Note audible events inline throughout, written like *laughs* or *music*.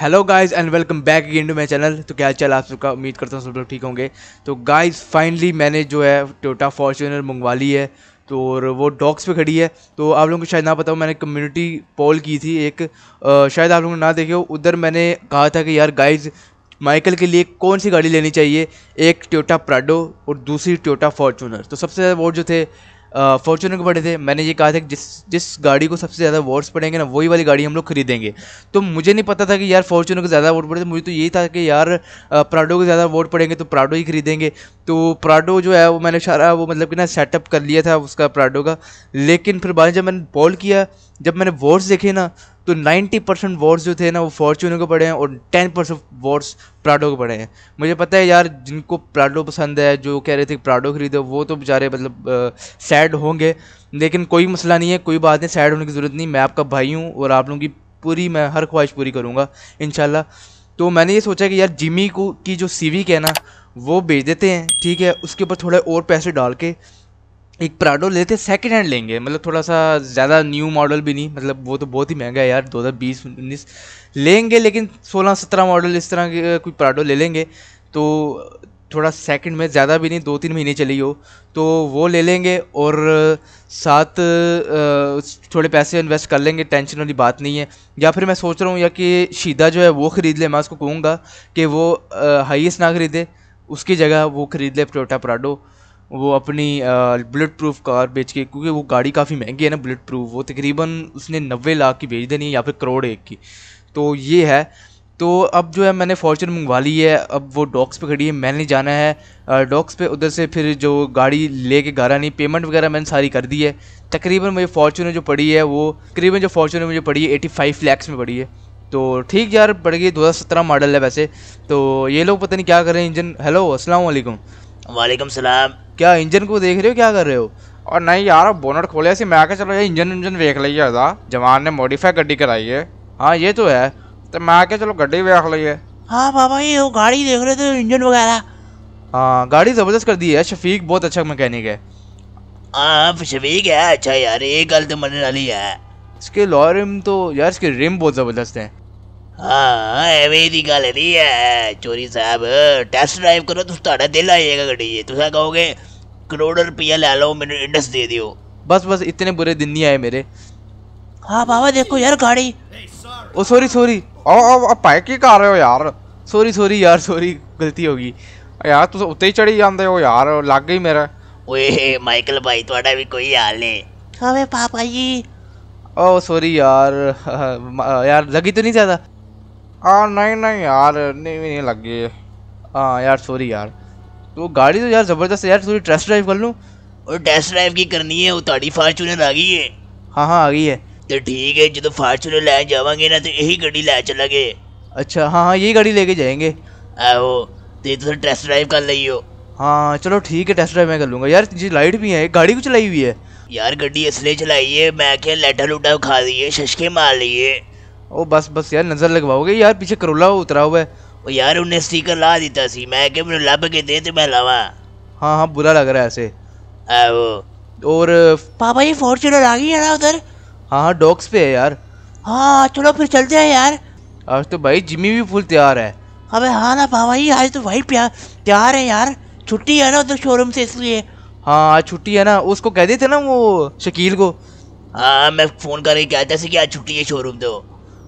Hello guys and welcome back again to my channel तो क्या चल आप सबका उम्मीद करता हूँ सब लोग ठीक होंगे तो गाइस फाइनली मैंने जो है टोटा फॉर्च्यूनर मंगवा ली है तो और वो डॉक्स पे खड़ी है तो आप लोगों को शायद ना पता हो मैंने कम्युनिटी पोल की थी एक आ, शायद आप लोगों ने ना देखे हो उधर मैंने कहा था कि यार गाइज़ माइकल के लिए कौन सी गाड़ी लेनी चाहिए एक ट्योटा प्राडो और दूसरी ट्योटा फॉर्चूनर तो सबसे ज़्यादा वोट जो थे फॉर्चूनर को पड़े थे मैंने ये कहा था कि जिस जिस गाड़ी को सबसे ज़्यादा वोट्स पड़ेंगे ना वही वाली गाड़ी हम लोग खरीदेंगे तो मुझे नहीं पता था कि यार फॉर्चूनर को ज़्यादा वोट पड़े थे मुझे तो यही था कि यार प्राडो को ज़्यादा वोट पड़ेंगे तो प्राडो ही खरीदेंगे तो प्राडो जो है वो मैंने सारा वो मतलब कि ना सेटअप कर लिया था उसका प्राडो का लेकिन फिर बाद जब मैंने बॉल किया जब मैंने वॉर्स देखे ना तो 90 परसेंट वॉर्स जो थे ना वो फॉर्चून को पड़े हैं और 10 परसेंट वॉर्स प्राडो के पड़े हैं मुझे पता है यार जिनको प्राडो पसंद है जो कह रहे थे प्राडो खरीदो वो तो बेचारे मतलब सैड होंगे लेकिन कोई मसला नहीं है कोई बात नहीं सैड होने की ज़रूरत नहीं मैं आपका भाई हूँ और आप लोगों की पूरी मैं हर ख्वाहिश पूरी करूँगा इन तो मैंने ये सोचा कि यार जिमी को की जो सी है ना वो भेज देते हैं ठीक है उसके ऊपर थोड़े और पैसे डाल के एक प्राडो लेते सेकंड हैंड लेंगे मतलब थोड़ा सा ज़्यादा न्यू मॉडल भी नहीं मतलब वो तो बहुत ही महंगा है यार दो हज़ार बीस उन्नीस लेंगे लेकिन सोलह सत्रह मॉडल इस तरह के कोई प्राडो ले लेंगे तो थोड़ा सेकंड में ज़्यादा भी नहीं दो तीन महीने चली हो तो वो ले लेंगे और साथ थोड़े पैसे इन्वेस्ट कर लेंगे टेंशन वाली बात नहीं है या फिर मैं सोच रहा हूँ या कि शीदा जो है वो ख़रीद ले मैं उसको कहूँगा कि वो हाइएस्ट ना ख़रीदे उसकी जगह वो ख़रीद ले टोटा प्राडो वो अपनी बुलेट प्रूफ कार बेच के क्योंकि वो गाड़ी काफ़ी महंगी है ना बुलेट प्रूफ वो तकरीबन उसने नब्बे लाख की बेच देनी है या फिर करोड़ एक की तो ये है तो अब जो है मैंने फॉर्चून मंगवा ली है अब वो डॉक्स पे खड़ी है मैंने जाना है डॉक्स पे उधर से फिर जो गाड़ी लेके घर आनी पेमेंट वगैरह मैंने सारी कर दी है तकरीबन मुझे फॉर्चून जो पड़ी है वो तकरीबन जो फॉर्चून मुझे पड़ी है एटी फाइव लैक्स में पड़ी है तो ठीक यार पड़ गई दो हज़ार सत्रह मॉडल है वैसे तो ये लोग पता नहीं क्या कर रहे हैं इंजन हेलो असलकम वालेकुम वालेकुम सलाम क्या इंजन को देख रहे हो क्या कर रहे हो और नहीं यार बोनट खोले ऐसे मैं क्या चलो ये इंजन इंजन देख लीजिए था जवान ने मॉडिफाई गड्डी कराई है हाँ ये तो है तो मैं क्या चलो गड्डी देख ली है हाँ बाबा ये वो गाड़ी देख रहे थे इंजन वगैरह हाँ गाड़ी ज़बरदस्त कर दी है शफीक बहुत अच्छा मैकेनिक है आप हाँ, शफीक है अच्छा यार ये गल तो मरने वाली है इसके लॉ रिम तो यार इसके रिम बहुत ज़बरदस्त हाँ, है हाँ ਐਵੇਂ ਦੀ ਗੱਲ ਨਹੀਂ ਹੈ ਚੋਰੀ ਸਾਹਿਬ ਟੈਸਟ ਡਰਾਈਵ ਕਰੋ ਤੁਸੀਂ ਤੁਹਾਡਾ करोड़ रुपया ला लो मेरे इंडस दे दियो बस बस इतने बुरे दिन नहीं आए मेरे हाँ बाबा देखो यार गाड़ी ओ सॉरी सॉरी पैक ही कर रहे हो यार सॉरी सॉरी यार सॉरी गलती होगी यार तुस उत्ते ही चढ़ी जाते हो यार लग गई मेरा ओए माइकल भाई थोड़ा भी कोई हाल है हमें पापा जी ओ सॉरी यार *laughs* यार लगी तो नहीं ज़्यादा हाँ नहीं नहीं यार नहीं नहीं लगी हाँ यार सॉरी यार तो गाड़ी तो यार ज़बरदस्त है यार थोड़ी टेस्ट ड्राइव कर लूँ और टेस्ट ड्राइव की करनी है वो ताड़ी फार्चूनर आ गई है हाँ हाँ आ गई है तो ठीक है जो तो फार्चूनर ले जावांगे ना तो यही गाड़ी ले चला गए अच्छा हाँ हाँ यही गाड़ी लेके जाएंगे आओ तो तो टेस्ट ड्राइव कर ली हो हाँ चलो ठीक है टेस्ट ड्राइव मैं कर लूँगा यार जी लाइट भी है गाड़ी भी चलाई हुई है यार गड्डी इसलिए चलाई है मैं क्या लेटर लुटा खा रही है शशके मार लिए ओ बस बस यार नज़र लगवाओगे यार पीछे करोला उतरा हुआ है वो यार उन्हें स्टिकर ला दिता सी मैं के मैंने लब के दे तो मैं लावा हाँ हाँ बुरा लग रहा है ऐसे आ वो और पापा ये फॉर्चूनर आ गई है ना उधर हाँ हाँ डॉक्स पे है यार हाँ चलो फिर चलते हैं यार आज तो भाई जिमी भी फुल तैयार है अबे हाँ ना पापा ये आज तो भाई प्यार तैयार है यार छुट्टी है ना उधर शोरूम से इसलिए हाँ आज छुट्टी है ना उसको कह देते ना वो शकील को हाँ मैं फ़ोन करके कहता सी कि आज छुट्टी है शोरूम तो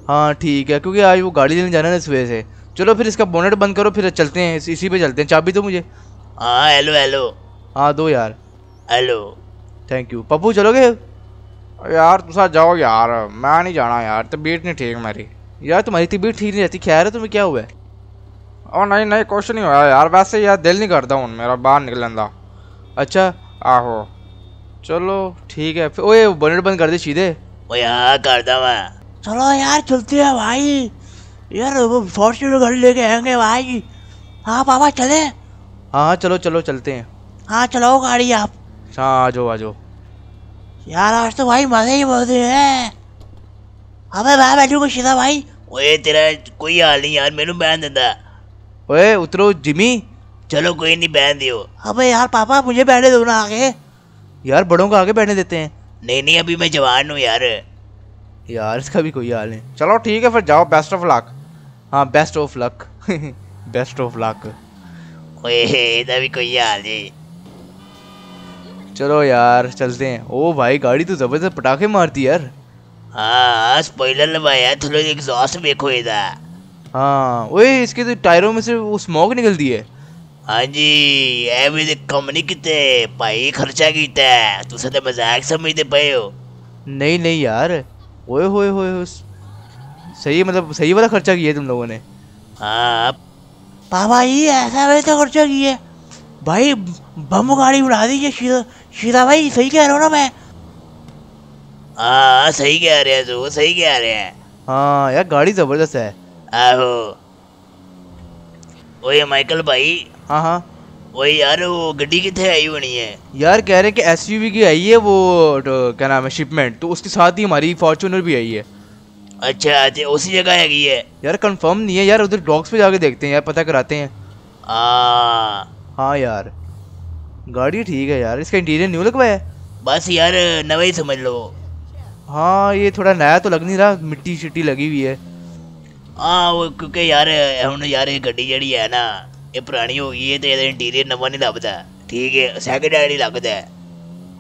हाँ ठीक है क्योंकि आज वो गाड़ी लेने जाना है इस वजह से चलो फिर इसका बोनेट बंद करो फिर चलते हैं इसी पे चलते हैं चाबी दो मुझे हाँ हेलो हेलो हाँ दो यार हेलो थैंक यू पप्पू चलोगे यार तुम साथ जाओ यार मैं नहीं जाना यार तबीयत नहीं ठीक मेरी यार तुम्हारी तबीयत ठीक नहीं रहती खैर है तुम्हें क्या हुआ है और नहीं नहीं कुछ नहीं हुआ यार वैसे यार दिल नहीं करता हूँ मेरा बाहर निकलन का अच्छा आहो चलो ठीक है फिर ओए बनेट बंद कर दे सीधे ओए हाँ करता मैं चलो यार चलते हैं भाई यार वो फॉर्चूनर घर लेके आएंगे भाई हाँ पापा चले हाँ चलो चलो चलते हैं हाँ चलाओ गाड़ी आप हाँ आ जाओ आ जाओ यार आज तो भाई मजे ही मजे हैं अबे भाई बैठू कुछ सीधा भाई ओए तेरा कोई हाल नहीं यार मेनू बहन देता ओए उतरो जिमी चलो कोई नहीं बहन दियो अबे यार पापा मुझे बैठने दो ना आगे यार बड़ों को आगे बैठने देते हैं नहीं नहीं अभी मैं जवान हूँ यार यार इसका भी कोई हाल नहीं चलो ठीक है फिर जाओ बेस्ट ऑफ लक हाँ best of luck best of luck भी कोई हाल है चलो यार चलते हैं ओ भाई गाड़ी तो जबरदस्त पटाखे मारती यार हाँ स्पॉइलर लगाया थोड़ा एग्जॉस्ट देखो इधर हाँ ओए इसके तो टायरों में से वो स्मोक निकलती है हाँ जी ये भी तो कम नहीं किते भाई खर्चा कितना है तुसे तो मजाक समझते पे हो नहीं नहीं यार ओए होए होए सही मतलब सही वाला खर्चा किया तुम लोगों ने आप पापा ये ऐसा वैसे तो खर्चा किया भाई बम गाड़ी उड़ा दीजिए शीरा शीरा भाई सही कह रहा हूँ ना मैं हाँ सही कह रहे हैं तू सही कह रहे हैं हाँ यार गाड़ी जबरदस्त है आहो ओए माइकल भाई हाँ हाँ वही यार वो गड्डी कितने आई बनी है यार कह रहे हैं कि एसयूवी की आई है वो तो क्या नाम है शिपमेंट तो उसके साथ ही हमारी फॉर्चूनर भी आई है अच्छा अच्छा उसी जगह है है यार कंफर्म नहीं है यार उधर डॉक्स पे जाके देखते हैं यार पता कराते हैं आ... हाँ यार गाड़ी ठीक है यार इसका इंटीरियर न्यू लगवाया बस यार नवा ही समझ लो हाँ ये थोड़ा नया तो लग नहीं रहा मिट्टी शिट्टी लगी हुई है हाँ वो क्योंकि यार हम यार ये गड्डी जड़ी है ना ये पुरानी हो गई है तो ये इंटीरियर नवा नहीं लगता ठीक है सेकंड हैंड ही लगता है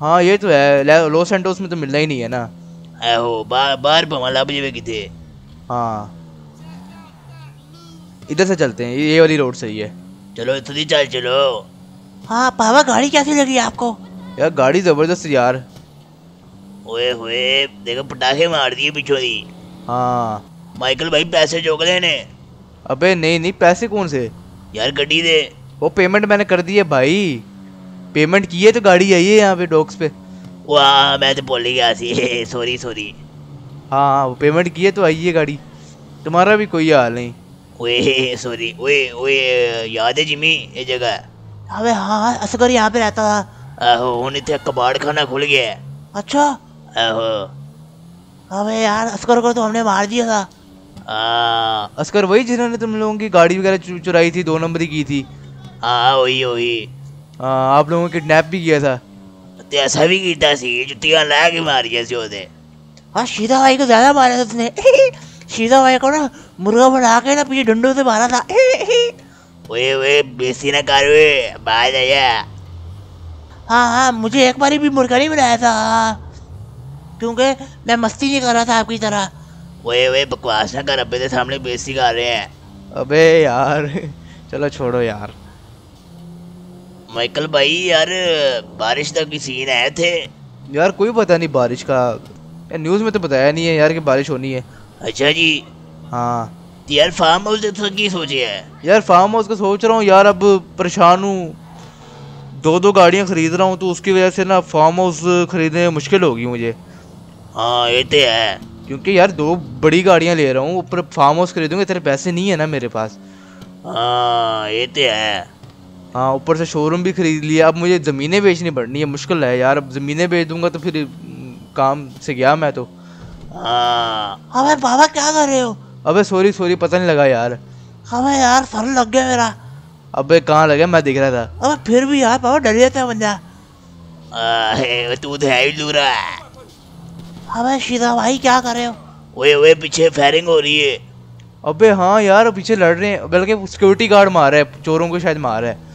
हाँ ये तो है लॉस एंटोस में तो मिलना ही नहीं है ना हो बार बार मला बजे किथे हाँ इधर से चलते हैं ये वाली रोड सही है चलो इधर ही चल चलो हाँ पापा गाड़ी कैसी लगी आपको यार गाड़ी जबरदस्त यार ओए होए देखो पटाखे मार दिए पीछे दी हाँ माइकल भाई पैसे जोग लेने अबे नहीं नहीं पैसे कौन से यार गाड़ी दे वो पेमेंट मैंने कर दी है भाई पेमेंट की है तो गाड़ी आई है यहाँ पे डॉक्स पे वाह मैं तो बोल गया सी सॉरी *laughs* सॉरी हाँ, हाँ वो पेमेंट किए तो आई है गाड़ी तुम्हारा भी कोई हाल नहीं ओए सॉरी ओए ओए याद है जिमी ये जगह अबे हाँ, हाँ असगर यहाँ पे रहता था आहो उन्हें इतने तो कबाड़ खाना खुल गया है अच्छा आहो अबे यार असगर को तो हमने मार दिया था आ... असगर वही जिन्होंने तुम लोगों की गाड़ी वगैरह चुराई थी दो नंबरी की थी हाँ वही वही हाँ, आप लोगों को किडनैप भी किया था ऐसा भी किया ਕੀਤਾ ला के मारिया से ਮਾਰੀਆਂ हाँ शीदा भाई को ज़्यादा मारा था उसने *laughs* शीदा भाई को ना मुर्गा बना के ना पीछे डंडों से मारा था *laughs* ओए ओए बेसी ना कर वे बाज आया हाँ हाँ मुझे एक बार भी मुर्गा नहीं बनाया था क्योंकि मैं मस्ती नहीं कर रहा था आपकी तरह ओए ओए बकवास ना कर अबे सामने बेसी कर रहे हैं अबे यार *laughs* चलो छोड़ो यार माइकल भाई यार बारिश का भी सीन आए थे यार कोई पता नहीं बारिश का यार न्यूज़ में तो बताया नहीं है यार कि बारिश होनी है अच्छा जी हाँ यार फार्म हाउस तो की सोचे है यार फार्म हाउस का सोच रहा हूँ यार अब परेशान हूँ दो दो गाड़ियाँ खरीद रहा हूँ तो उसकी वजह से ना फार्म हाउस खरीदने में मुश्किल होगी मुझे हाँ ये तो है क्योंकि यार दो बड़ी गाड़ियाँ ले रहा हूँ ऊपर फार्म हाउस खरीदूंगा इतने पैसे नहीं है ना मेरे पास हाँ ये तो है हाँ ऊपर से शोरूम भी ख़रीद लिया अब मुझे ज़मीनें बेचनी पड़नी है मुश्किल है यार अब ज़मीनें बेच दूंगा तो फिर हम्म, काम से गया मैं तो हाँ। अबे बाबा क्या कर रहे हो अबे सॉरी सॉरी पता नहीं लगा यार अबे यार सर लग गया मेरा अबे कहाँ लगे मैं दिख रहा था अबे फिर भी यार बाबा डर जाता है बंदा तू तो है ही अबे शीदा भाई क्या कर रहे हो ओए ओए पीछे फायरिंग हो रही है अबे हाँ यार पीछे लड़ रहे हैं बल्कि सिक्योरिटी गार्ड मार रहे हैं चोरों को शायद मार रहे हैं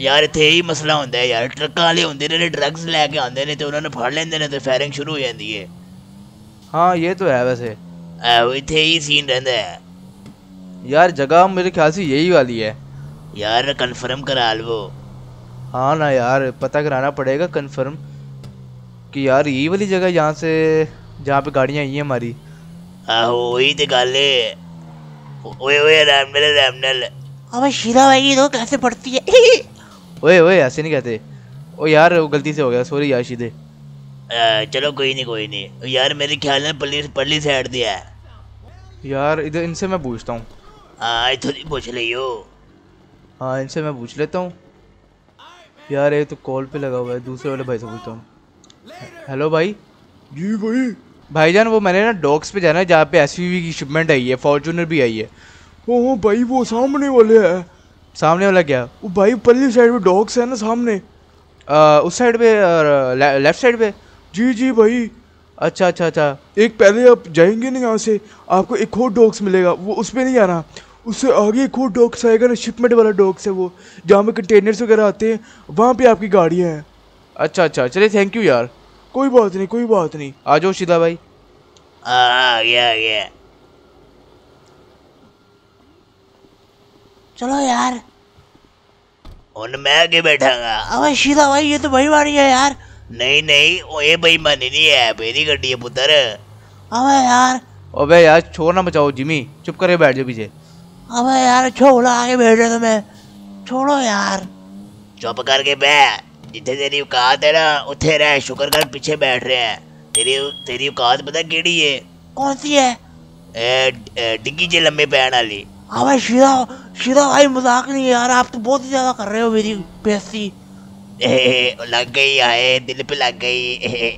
यार इत यही मसला होंगे यार ट्रक वाले होंगे ड्रग्स लैके आते हैं तो उन्होंने फड़ लेंगे तो फायरिंग शुरू हो जाती है हाँ ये तो है वैसे इत यही सीन रहता है यार जगह मेरे ख्याल से यही वाली है यार कन्फर्म करा लो हाँ ना यार पता कराना पड़ेगा कन्फर्म कि यार यही वाली जगह यहाँ से जहाँ पे गाड़ियाँ आई हैं हमारी आहो वही तो गल ओए ओए रामनल रामनल शीरा भाई तो कैसे पड़ती है *laughs* ओए ओए ऐसे नहीं कहते ओ यार वो गलती से हो गया सॉरी यार सीधे चलो कोई नहीं कोई नहीं यार मेरे ख्याल में पुलिस पुलिस हेड दिया है यार इधर इनसे मैं पूछता हूँ हाँ थोड़ी पूछ ली हो हाँ इनसे मैं पूछ लेता हूँ यार ये तो कॉल पे लगा हुआ है दूसरे वाले भाई से पूछता हूँ हेलो भाई जी भाई भाईजान वो मैंने ना डॉक्स पे जाना है जहाँ पे एस की शिपमेंट आई है फॉर्चूनर भी आई है ओ भाई वो सामने वाले है सामने वाला क्या वो भाई पल्ली साइड में डॉग्स है ना सामने आ, उस साइड पे ले, लेफ्ट साइड पे जी जी भाई अच्छा अच्छा अच्छा एक पहले आप जाएंगे ना यहाँ से आपको एक और डॉग्स मिलेगा वो उस पर नहीं आना उससे आगे एक और डॉग्स आएगा ना शिपमेंट वाला डॉग्स है वो जहाँ पे कंटेनर्स वगैरह आते हैं वहाँ पे आपकी गाड़ियाँ हैं अच्छा अच्छा चलिए थैंक यू यार कोई बात नहीं कोई बात नहीं आ जाओ सीधा भाई आ गया गया चलो यार उन मैं आगे बैठागा अबे सीधा भाई ये तो भाई बेईमानी है यार नहीं नहीं ओ ये बेईमानी नहीं है मेरी गड्डी है पुत्र अबे यार अबे यार छोर ना बचाओ जिमी चुप करे बैठ जाओ पीछे अबे यार छोड़ो आगे बैठ रहे तुम्हें तो छोड़ो यार चुप करके बैठ जिथे तेरी औकात है ना उठे रह शुक्र कर पीछे बैठ रहे हैं तेरी तेरी औकात पता केड़ी है कौन सी है ए डिग्गी जे लंबे पैन वाली हाँ भाई शीरा शीरा भाई मजाक नहीं यार आप तो बहुत ही ज़्यादा कर रहे हो मेरी बेस्ती लग गई आए दिल पे लग गई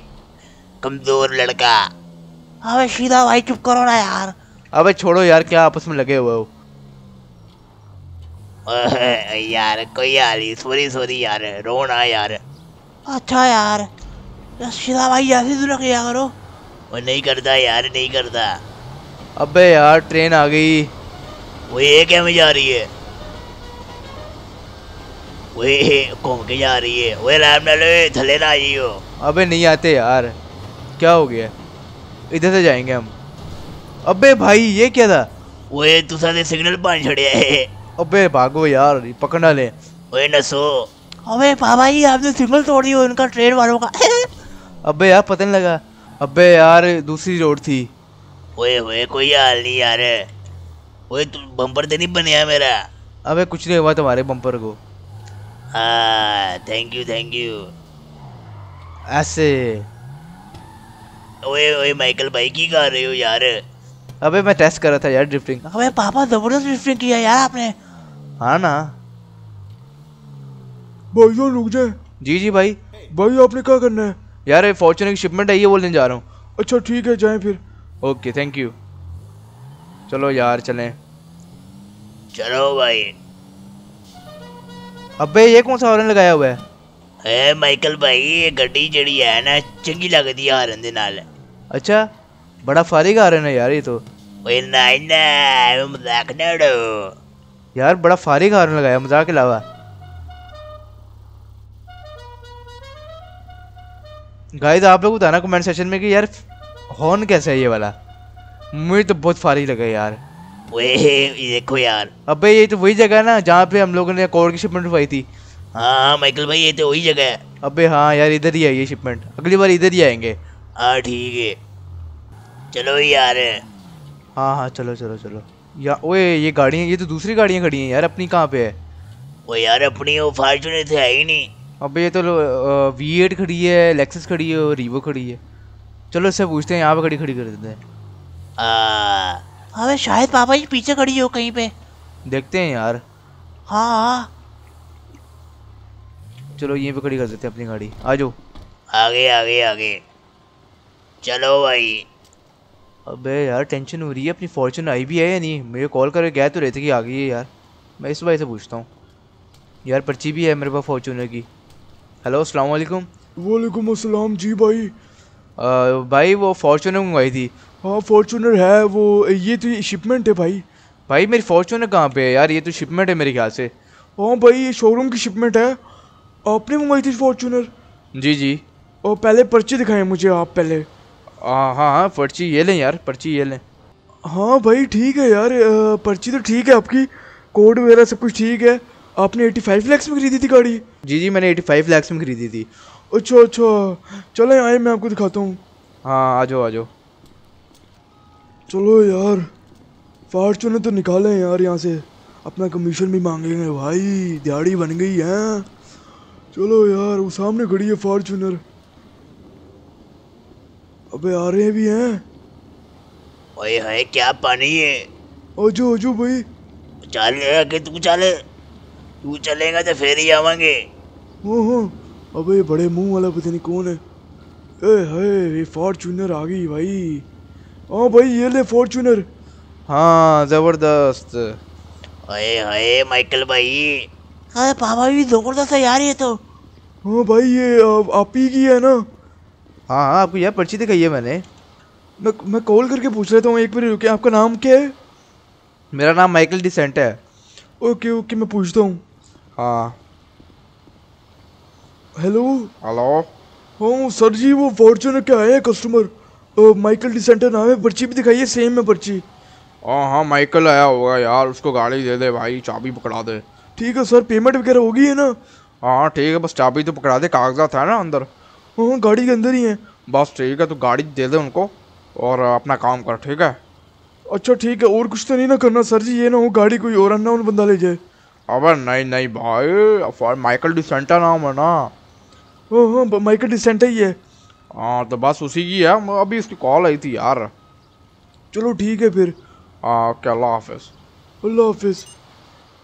कमज़ोर लड़का अबे हाँ भाई शीरा भाई चुप करो ना यार अबे हाँ छोड़ो यार क्या आपस में लगे हुए हो यार कोई यार सॉरी सॉरी यार रोना यार अच्छा यार शीरा भाई ऐसे तो ना किया करो वो नहीं करता यार नहीं करता अबे यार ट्रेन आ गई वो एक क्या में जा रही है वे घूम के जा रही है वे राम थले ना आई हो अबे नहीं आते यार क्या हो गया इधर से जाएंगे हम अबे भाई ये क्या था वे तू सारे सिग्नल पानी छड़े है अबे भागो यार पकड़ना ले ओए नसो अबे बाबा जी आपने सिग्नल तोड़ दिया उनका ट्रेन वालों का अबे यार पता नहीं लगा अबे यार दूसरी रोड थी ओए ओए कोई हाल नहीं यार ओए तू बम्पर तो नहीं बनाया मेरा अबे कुछ नहीं हुआ तुम्हारे बम्पर को हाँ थैंक यू थैंक यू ऐसे ओए ओए माइकल भाई की कर रहे हो यार अबे मैं टेस्ट कर रहा था यार ड्रिफ्टिंग अबे पापा जबरदस्त ड्रिफ्टिंग किया यार आपने हाँ ना भाई जान रुक जाए जी जी भाई भाई आपने क्या करना है यार फॉर्चुनर की शिपमेंट आई है बोलने जा रहा हूँ अच्छा ठीक है जाए फिर ओके थैंक यू चलो यार चलें चलो भाई अबे ये कौन सा हॉर्न लगाया हुआ है ए माइकल भाई ये गड्डी ਗੱਡੀ ਜਿਹੜੀ ਹੈ ਨਾ ਚੰਗੀ ਲੱਗਦੀ ਹਾਰਨ ਦੇ ਨਾਲ ਅੱਛਾ ਬੜਾ ਫਾਰਿਗ ਹਾਰਨ ਹੈ ਯਾਰ ਇਹ ਤਾਂ ਓਏ ना ਨਾ अच्छा, तो। मजाक ना ਉਡੋ यार बड़ा फारिग हॉर्न लगाया मजाक के अलावा गाइस आप लोग बताना कमेंट सेक्शन में कि यार हॉर्न कैसा है ये वाला मुझे तो बहुत फारी लगा यार देखो यार अबे ये तो वही जगह है ना जहाँ पे हम लोगों ने कोड की शिपमेंट उठवाई थी हाँ माइकल हाँ, भाई ये तो वही जगह है अबे हाँ यार इधर ही है ये शिपमेंट अगली बार इधर ही आएंगे हाँ ठीक है चलो यार हाँ हाँ चलो चलो चलो यार ओए ये गाड़ियाँ ये तो दूसरी गाड़ियाँ खड़ी हैं यार अपनी कहाँ पे है वो यार अपनी वो फॉर्चुनर से है ही नहीं अबे ये तो वी एट खड़ी है लेक्सस खड़ी है और रिवो खड़ी है चलो इससे पूछते हैं यहाँ पे खड़ी खड़ी कर देते हैं अबे शायद पापा जी पीछे खड़ी हो कहीं पे देखते हैं यार हाँ हाँ चलो यहीं पे खड़ी कर देते हैं अपनी गाड़ी आ जाओ आगे आगे आगे चलो भाई अबे यार टेंशन हो रही है अपनी फॉर्चून आई भी है या नहीं मुझे कॉल करके गए तो रहे थे कि आ गई है यार मैं इस भाई से पूछता हूँ यार पर्ची भी है मेरे पास फॉर्चूनर की हेलो अस्सलाम वालेकुम वालेकुम अस्सलाम जी भाई भाई वो फॉर्चूनर मंगवाई थी हाँ फॉर्चूनर है वो ये तो शिपमेंट है भाई भाई मेरी फॉर्चूनर कहाँ पे है यार ये तो शिपमेंट है मेरे ख्याल से हाँ भाई ये शोरूम की शिपमेंट है आपने मंगवाई थी फॉर्चूनर जी जी और पहले पर्ची दिखाएं मुझे आप पहले हाँ हाँ पर्ची ये लें यार पर्ची ये लें हाँ भाई ठीक है यार पर्ची तो ठीक है आपकी कोड वगैरह सब कुछ ठीक है आपने 85 लैक्स में खरीदी थी गाड़ी जी जी मैंने 85 लैक्स में खरीदी थी अच्छा अच्छा चले आए मैं आपको दिखाता हूँ हाँ आ जाओ आ जाओ चलो यार फार्चून तो निकाले यार यहाँ से अपना कमीशन भी मांगेंगे भाई दिहाड़ी बन गई है चलो यार वो सामने खड़ी है फार्चूनर अबे आ रहे भी हैं ओए है क्या पानी है ओजो ओजो भाई चल तू चले तू चलेगा तो फिर ही आवांगे हो हाँ, हो हाँ। अबे बड़े मुंह वाला पता नहीं कौन है ए है ये फॉर्चूनर आ गई भाई हाँ भाई ये ले फॉर्चूनर हाँ जबरदस्त अरे हाय माइकल भाई अरे पापा भी जबरदस्त है यार ये तो हाँ भाई ये आप ही की है ना हाँ हाँ आपको यह पर्ची दिखाई है मैंने मैं मैं कॉल करके पूछ लेता हूँ एक बार रुके आपका नाम क्या है मेरा नाम माइकल डिसेंट है ओके ओके मैं पूछता हूँ हाँ हेलो हेलो हाँ सर जी वो फॉर्चूनर के आए हैं कस्टमर माइकल डिसेंटर नाम है पर्ची भी दिखाइए सेम है पर्ची हाँ हाँ माइकल आया होगा यार उसको गाड़ी दे दे भाई चाबी पकड़ा दे ठीक है सर पेमेंट वगैरह होगी है ना हाँ, हाँ ठीक है बस चाबी तो पकड़ा दे कागजात है ना अंदर हाँ, हाँ गाड़ी के अंदर ही है बस ठीक है तो गाड़ी दे दे उनको और अपना काम कर ठीक है अच्छा ठीक है और कुछ तो नहीं ना करना सर जी ये ना हो गाड़ी कोई और उन बंदा ले जाए अब नहीं नहीं भाई माइकल डिसेंटा नाम है ना माइकल हाँ, डिसेंट हाँ, है ये हाँ तो बस उसी की है अभी इसकी कॉल आई थी यार चलो ठीक है फिर हाँ क्या अल्लाह हाफिज़ अल्लाह हाफिज़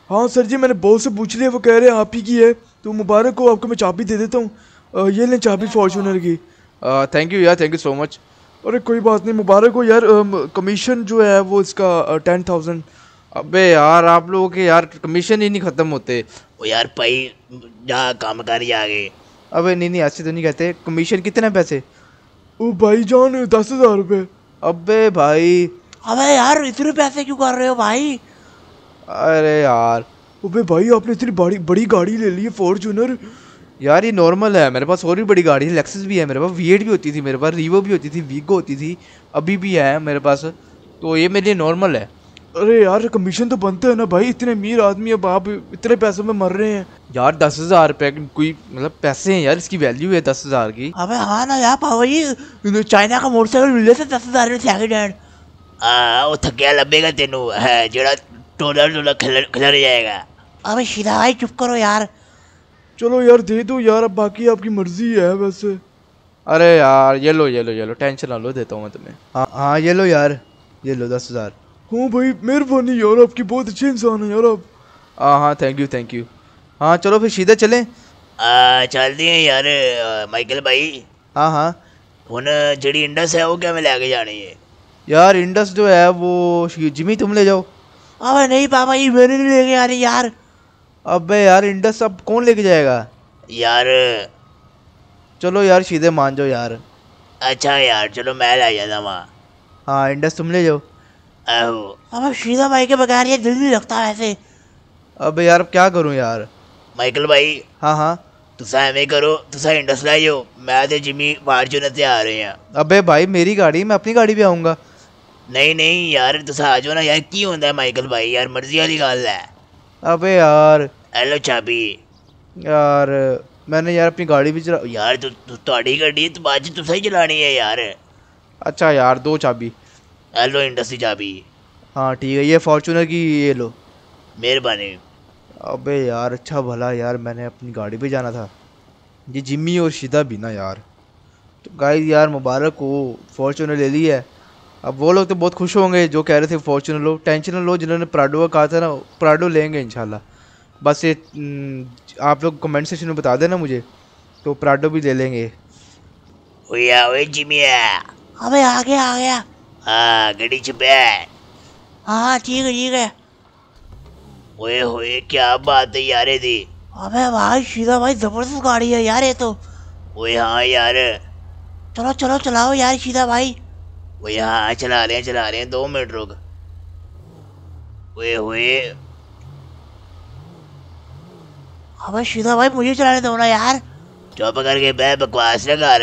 हाँ सर जी मैंने बहुत से पूछ लिया वो कह रहे हैं आप ही की है तो मुबारक हो आपको मैं चाबी दे देता हूँ ये लें चाबी फॉर्चूनर की थैंक यू यार थैंक यू सो मच अरे कोई बात नहीं मुबारक हो यार कमीशन जो है वो इसका टेन थाउजेंड अबे यार आप लोगों के यार कमीशन ही नहीं ख़त्म होते वो यार भाई जा काम कर आ गए अब नहीं नहीं ऐसे तो नहीं कहते कमीशन कितने पैसे ओ भाई जान दस हज़ार रुपये अबे भाई अबे यार इतने पैसे क्यों कर रहे हो भाई अरे यार अबे भाई आपने इतनी बड़ी बड़ी गाड़ी ले ली है फॉर्चूनर यार ये नॉर्मल है मेरे पास और भी बड़ी गाड़ी है लेक्सस भी है मेरे पास वी भी होती थी मेरे पास रिवो भी होती थी वीगो होती थी अभी भी है मेरे पास तो ये मेरे लिए नॉर्मल है अरे यार कमीशन तो बनते है ना भाई इतने अमीर आदमी अब आप इतने पैसों में मर रहे हैं यार दस हजार रुपए कोई मतलब पैसे हैं यार इसकी वैल्यू है दस हजार की अब हाँ ना यार पावई चाइना का मोटरसाइकिल मिले थे दस हजार में सेकंड हैंड ਉਹ ਥੱਕਿਆ ਲੱਭੇਗਾ ਤੈਨੂੰ ਹੈ टोलर टोलर खिलर ਖਿਲਰ ਜਾਏਗਾ ਅਬੇ ਸ਼ਿਦਾਈ ਚੁੱਪ ਕਰੋ ਯਾਰ चलो यार दे दो यार अब बाकी आपकी मर्जी है वैसे अरे यार ये लो ये लो ये लो टेंशन ना लो देता हूँ मैं तुम्हें हाँ हाँ ये लो यार ये लो दस हज़ार हूँ भाई मेहरबानी यार आपकी बहुत अच्छे इंसान है यार आप हाँ हाँ थैंक यू थैंक यू हाँ चलो फिर सीधे चलें चल दिए यार माइकल भाई हाँ हाँ हूँ जी इंडस है वो क्या मैं लैके जानी है यार इंडस जो है वो जिमी तुम ले जाओ अब नहीं पापा ये मेरे नहीं लेके आ रही यार अबे यार इंडस अब कौन लेके जाएगा यार चलो यार सीधे मान जाओ यार अच्छा यार चलो मैं ला जाता वहाँ हाँ इंडस तुम ले जाओ अब सीधा भाई के बगैर ये दिल नहीं लगता वैसे अब यार अब क्या करूँ यार माइकल भाई हाँ हाँ तुसा एवें करो तुसा इंडस लाइयो मैं ते जिमी फार्चूनर से आ रहे हैं अबे भाई मेरी गाड़ी मैं अपनी गाड़ी पे आऊँगा नहीं नहीं यार तुसा आ जाओ ना यार की होता है माइकल भाई यार मर्जी वाली गल है अबे यार हेलो चाबी यार मैंने यार अपनी गाड़ी भी चला यार तू तु, गाड़ी तो बाजी तुसा ही चलानी है यार अच्छा यार दो चाबी हेलो इंडस चाबी हाँ ठीक है ये फॉर्चूनर की ये लो मेहरबानी अबे यार अच्छा भला यार मैंने अपनी गाड़ी पे जाना था ये जिम्मी और शिदा भी ना यार तो गाय यार मुबारक हो फॉर्चूनर ले ली है अब वो लोग तो बहुत खुश होंगे जो कह रहे थे फॉर्चूनर लो टेंशन लो जिन्होंने प्राडो का कहा था ना प्राडो लेंगे इन बस ये हम्म, आप लोग कमेंट सेक्शन में बता देना मुझे तो प्राडो भी ले लेंगे ओए अबे आ गया आ गया हाँ गड़ी छुपे हाँ ठीक है ठीक है ओए होए क्या बात है यार दी अबे भाई शीला भाई जबरदस्त गाड़ी है यार ये तो ओए हाँ यार चलो चलो चलाओ यार शीला भाई ओए हाँ चला रहे हैं चला रहे हैं दो मिनट रुक ओए होए अबे शीला भाई मुझे चलाने दो ना यार चुप करके बे बकवास ना कर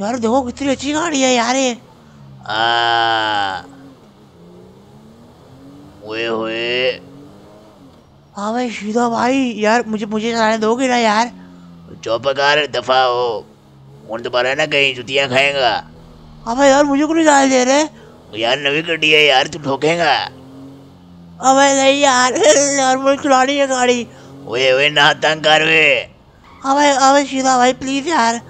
यार देखो कितनी अच्छी गाड़ी है यार ये आ ओए होए हाँ भाई शीधा भाई यार मुझे मुझे चलाने दोगे ना यार चौपकार दफा हो कौन दोबारा ना कहीं जुतियाँ खाएगा हाँ भाई यार मुझे कुछ चलाने दे रहे यार नवी गड्डी है यार तू ठोकेगा अबे हाँ नहीं यार यार मुझे चलानी है गाड़ी ओए ओए ना तंग कर वे अबे हाँ अबे हाँ सीधा भाई प्लीज यार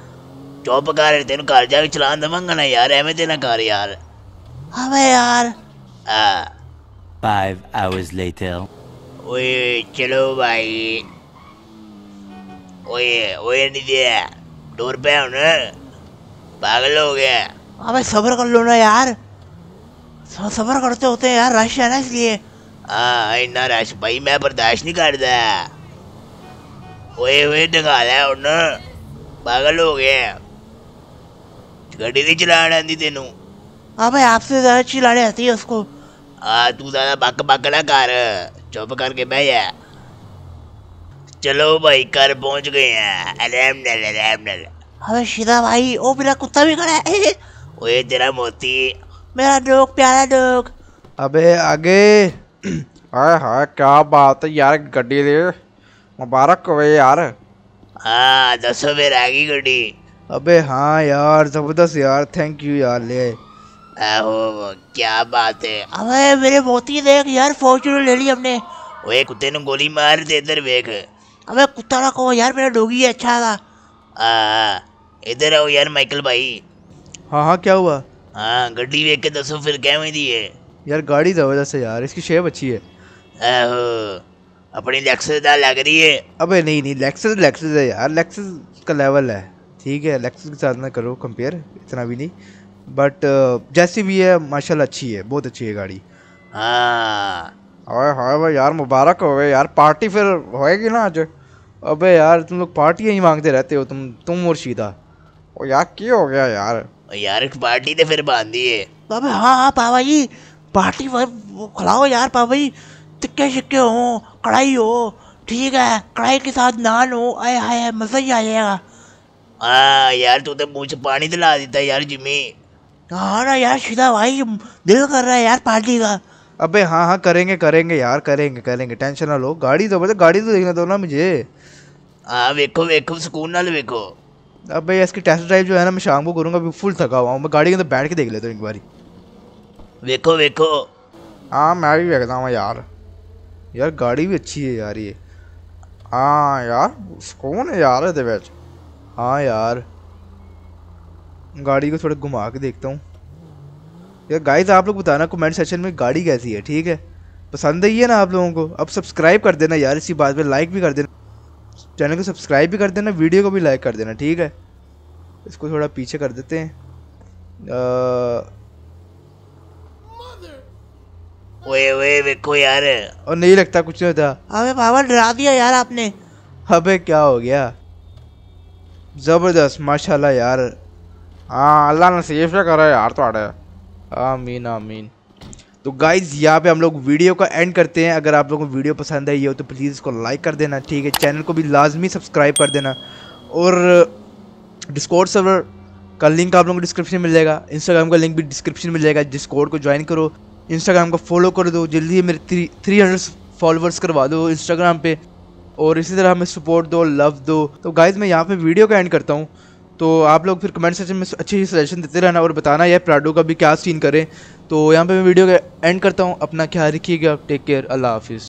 चौप कर तेन घर जाके चला दवांगा ना यार एवं ते कर यार अबे यार आ hours later ओए चलो भाई ओए ओए निदिया डोर पे हो ना पागल हो गया हाँ भाई सब्र कर लो ना यार सब्र करते होते हैं यार रश है ना इसलिए हाँ इतना रश भाई मैं बर्दाश्त नहीं करता ओए ओए दिखा रहा है ना पागल हो गया गड्डी नहीं चलाने नहीं तेन हाँ भाई आपसे ज़्यादा चिलाने आती है उसको हाँ तू ज़्यादा बक बक ना कर चुप करके बह जा चलो भाई घर पहुंच गए हैं आराम नल अरे शीरा भाई ओ मेरा कुत्ता भी खड़ा है ओए तेरा मोती मेरा डॉग प्यारा डॉग अबे आगे हाय हाय क्या बात है यार गड्डी दे मुबारक हो यार हाँ दसो मेरा आगे गड्डी अबे हाँ यार जबरदस्त यार थैंक यू यार ले ओ, क्या बात है अब मेरे मोती देख यार फॉर्चूनर ले ली हमने ओए कुत्ते ने गोली मार दे इधर देख अबे कुत्ता रखो यार मेरा डोगी है अच्छा था इधर आओ यार माइकल भाई हाँ हाँ क्या हुआ हाँ गड्डी देख के दसो फिर क्या हुई थी यार गाड़ी जबरदस्त है यार इसकी शेप अच्छी है आहो अपनी लेक्सस दाल लग रही है अबे नहीं नहीं लेक्सस लेक्सस है यार लेक्सस का लेवल है ठीक है लेक्सस के साथ ना करो कंपेयर इतना भी नहीं बट जैसी uh, भी है माशाल्लाह अच्छी है बहुत अच्छी है गाड़ी हाँ हाँ भाई यार मुबारक हो गए यार पार्टी फिर होएगी ना आज अबे यार तुम लोग पार्टी ही मांगते रहते हो तुम तुम और शीदा ओ यार क्या हो गया यार यार एक पार्टी ने तो फिर बांध दी है अबे हाँ हाँ पापा जी पार्टी वो खिलाओ यार पापा जी टिक्के शिक्के हो कढ़ाई हो ठीक है कढ़ाई के साथ नान हो आए हाय मज़ा ही आ जाएगा हाँ यार तू तो मुझे पानी दिला देता यार जिमी हाँ ना यार शिदा भाई दिल कर रहा है यार पार्टी का अबे हाँ हाँ करेंगे करेंगे यार करेंगे करेंगे टेंशन ना लो गाड़ी तो बस मतलब गाड़ी तो देखने दो ना मुझे हाँ वेखो वेखो सुकून ना वेखो अबे इसकी टेस्ट ड्राइव जो है ना मैं शाम को करूँगा अभी फुल थका हुआ हूँ मैं गाड़ी के अंदर बैठ के देख लेता हूँ एक बारी वेखो वेखो हाँ मैं भी देखता हूँ यार यार गाड़ी भी अच्छी है यार ये हाँ यार सुकून है यार ये हाँ यार गाड़ी को थोड़ा घुमा के देखता हूँ यार गाइस आप लोग बताना कमेंट सेक्शन में गाड़ी कैसी है ठीक है पसंद आई है ना आप लोगों को अब सब्सक्राइब कर देना यार इसी बात पे लाइक भी कर देना चैनल को सब्सक्राइब भी कर देना वीडियो को भी लाइक कर देना ठीक है इसको थोड़ा पीछे कर देते हैं ओए ओए देखो यार और नहीं लगता कुछ नहीं होता अबे पावर डरा दिया यार आपने अबे क्या हो गया जबरदस्त माशाल्लाह यार हाँ अल्लाह ना सेफ से करो यार तो आड़े आमीन आमीन तो गाइज़ यहाँ पे हम लोग वीडियो का एंड करते हैं अगर आप लोगों को वीडियो पसंद आई हो तो प्लीज़ इसको लाइक कर देना ठीक है चैनल को भी लाजमी सब्सक्राइब कर देना और डिस्कॉर्ड सर्वर का लिंक आप लोगों को डिस्क्रिप्शन मिल जाएगा इंस्टाग्राम का लिंक भी डिस्क्रिप्शन मिल जाएगा डिस्कॉर्ड को ज्वाइन करो इंस्टाग्राम का फॉलो कर दो जल्दी मेरे थ्री थ्री हंड्रेड करवा दो इंस्टाग्राम पे और इसी तरह हमें सपोर्ट दो लव दो तो गाइज मैं यहाँ पर वीडियो का एंड करता हूँ तो आप लोग फिर कमेंट सेक्शन में अच्छी अच्छी सजेशन देते रहना और बताना यार प्राडो का भी क्या सीन करें तो यहाँ पे मैं वीडियो का एंड करता हूँ अपना ख्याल रखिएगा टेक केयर अल्लाह हाफिज़